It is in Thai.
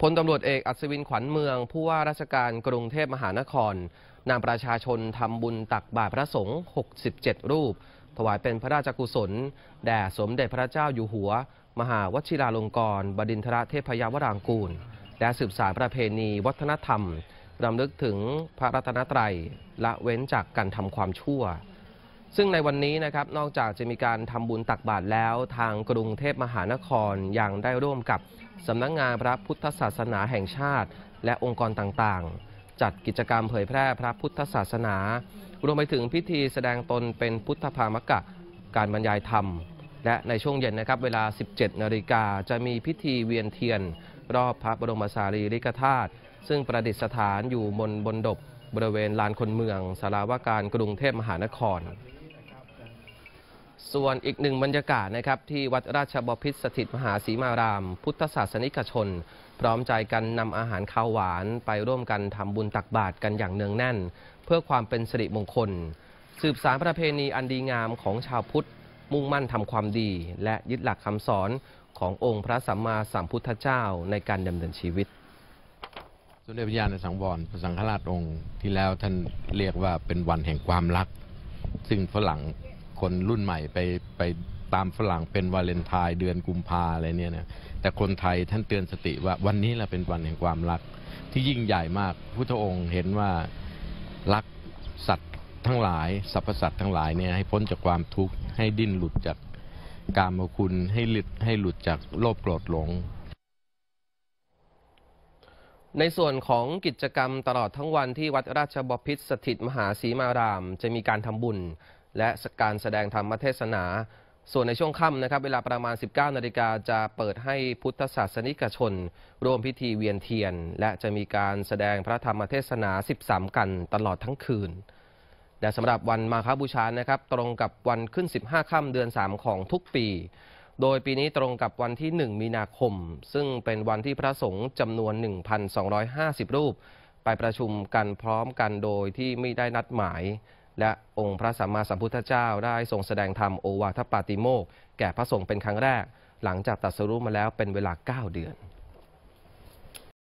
พลตำรวจเอกอัศวินขวัญเมือง ผู้ว่าราชการกรุงเทพมหานครนำประชาชนทำบุญตักบาตรพระสงฆ์ 67 รูป ถวายเป็นพระราชกุศล แด่สมเด็จพระเจ้าอยู่หัว มหาวชิราลงกรณบดินทรเทพยาวรางกูล และสืบสารประเพณีวัฒนธรรม รำลึกถึงพระรัตนตรัยละเว้นจากการทำความชั่วซึ่งในวันนี้นะครับนอกจากจะมีการทำบุญตักบาตรแล้วทางกรุงเทพมหานครยังได้ร่วมกับสำนักงงานพระพุทธศาสนาแห่งชาติและองค์กรต่างๆ จัดกิจกรรมเผยแพร่พระพุทธศาสนา รวมไปถึงพิธีแสดงตนเป็นพุทธภามกะการบรรยายธรรม และในช่วงเย็นนะครับเวลา 17 นาฬิกาจะมีพิธีเวียนเทียน รอบพระบรมสารีริกธาตุซึ่งประดิษฐานอยู่บนบนดบบริเวณลานคนเมืองสาราวาการกรุงเทพมหานครส่วนอีกหนึ่งบรรยากาศนะครับ ที่วัดราชบพิษสถิตมหาศีมาราม พุทธศาสนิกชน พร้อมใจกันนำอาหารข้าวหวานไปร่วมกันทำบุญตักบาตรกันอย่างเนืองแน่น เพื่อความเป็นสิริมงคลสืบสารประเพณีอันดีงามของชาวพุทธมุ่งมั่นทำความดี และยึดหลักคำสอนขององค์พระสัมมาสัมพุทธเจ้าในการดำเนินชีวิตสุเดรพรญาณสังวรพระสังฆราชองค์ ที่แล้วท่านเรียกว่าเป็นวันแห่งความรัก ซึ่งฝรั่งคนรุ่นใหม่ไปไปตามฝรั่งเป็นวาเลนไทน์เดือนกุมภาอะไรเนี่ยนะแต่คนไทยท่านเตือนสติว่าวันนี้แหละเป็นวันแห่งความรักที่ยิ่งใหญ่มากพุทธองค์เห็นว่ารักสัตว์ทั้งหลายสรรพสัตว์ทั้งหลายเนี่ยให้พ้นจากความทุกข์ให้ดิ้นหลุดจากกามคุณให้หลุดให้หลุดจากโลภโกรธหลง ในส่วนของกิจกรรม ตลอดทั้งวันที่วัดราชบพิษสถิตมหาศีมารามจะมีการทำบุญและการแสดงธรรมเทศนา ส่วนในช่วงค่ำนะครับ เวลาประมาณ 19 นาฬิกาจะเปิดให้พุทธศาสนิกชน ร่วมพิธีเวียนเทียน และจะมีการแสดงพระธรรมเทศนา 13 กันตลอดทั้งคืน และสำหรับวันมาคบูชา นะครับ ตรงกับวันขึ้น 15 ค่ำเดือน 3 ของทุกปี โดยปีนี้ตรงกับวันที่ 1 มีนาคม ซึ่งเป็นวันที่พระสงฆ์จำนวน 1,250 รูป ไปประชุมกันพร้อมกันโดยที่ไม่ได้นัดหมายและองค์พระสัมมาสัมพุทธเจ้าได้ทรงแสดงธรรมโอวาทปาติโมกแก่พระสงฆ์เป็นครั้งแรก หลังจากตัดสรุปมาแล้วเป็นเวลา 9 เดือน